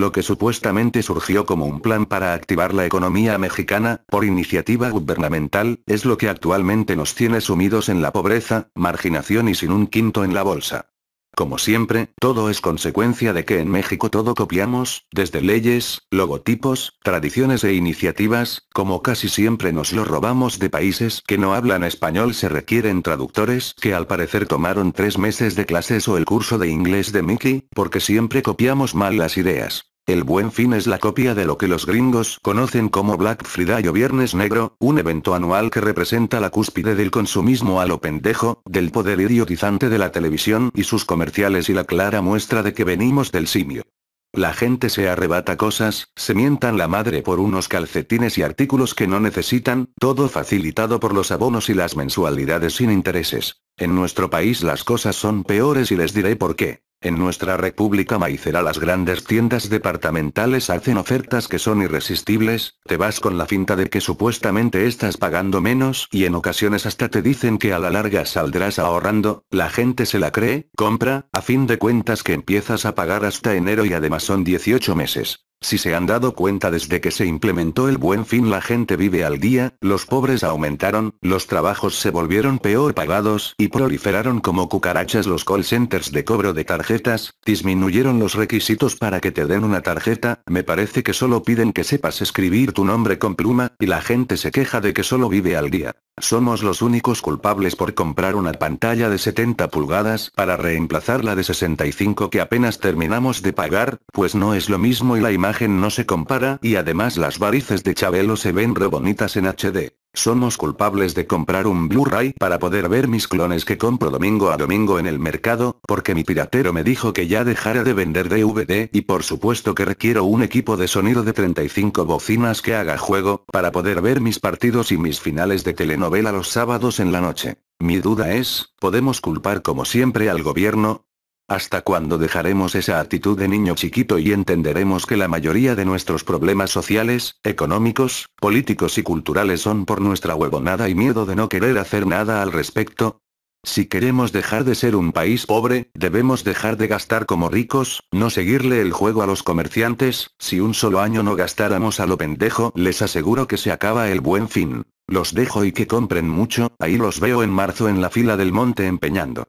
lo que supuestamente surgió como un plan para activar la economía mexicana, por iniciativa gubernamental, es lo que actualmente nos tiene sumidos en la pobreza, marginación y sin un quinto en la bolsa. Como siempre, todo es consecuencia de que en México todo copiamos, desde leyes, logotipos, tradiciones e iniciativas, como casi siempre nos lo robamos de países que no hablan español se requieren traductores que al parecer tomaron tres meses de clases o el curso de inglés de Mickey, porque siempre copiamos mal las ideas. El Buen Fin es la copia de lo que los gringos conocen como Black Friday o Viernes Negro, un evento anual que representa la cúspide del consumismo a lo pendejo, del poder idiotizante de la televisión y sus comerciales y la clara muestra de que venimos del simio. La gente se arrebata cosas, se mientan la madre por unos calcetines y artículos que no necesitan, todo facilitado por los abonos y las mensualidades sin intereses. En nuestro país las cosas son peores y les diré por qué. En nuestra República Maicera las grandes tiendas departamentales hacen ofertas que son irresistibles, te vas con la finta de que supuestamente estás pagando menos y en ocasiones hasta te dicen que a la larga saldrás ahorrando, la gente se la cree, compra, a fin de cuentas que empiezas a pagar hasta enero y además son 18 meses. Si se han dado cuenta desde que se implementó el buen fin la gente vive al día, los pobres aumentaron, los trabajos se volvieron peor pagados y proliferaron como cucarachas los call centers de cobro de tarjetas, disminuyeron los requisitos para que te den una tarjeta, me parece que solo piden que sepas escribir tu nombre con pluma, y la gente se queja de que solo vive al día. Somos los únicos culpables por comprar una pantalla de 70 pulgadas para reemplazar la de 65 que apenas terminamos de pagar, pues no es lo mismo y la imagen no se compara y además las varices de Chabelo se ven re bonitas en HD. Somos culpables de comprar un Blu-ray para poder ver mis clones que compro domingo a domingo en el mercado, porque mi piratero me dijo que ya dejara de vender DVD y por supuesto que requiero un equipo de sonido de 35 bocinas que haga juego, para poder ver mis partidos y mis finales de telenovela los sábados en la noche. Mi duda es, ¿podemos culpar como siempre al gobierno? ¿Hasta cuándo dejaremos esa actitud de niño chiquito y entenderemos que la mayoría de nuestros problemas sociales, económicos, políticos y culturales son por nuestra huevonada y miedo de no querer hacer nada al respecto? Si queremos dejar de ser un país pobre, debemos dejar de gastar como ricos, no seguirle el juego a los comerciantes, si un solo año no gastáramos a lo pendejo, les aseguro que se acaba el buen fin. Los dejo y que compren mucho, ahí los veo en marzo en la fila del monte empeñando.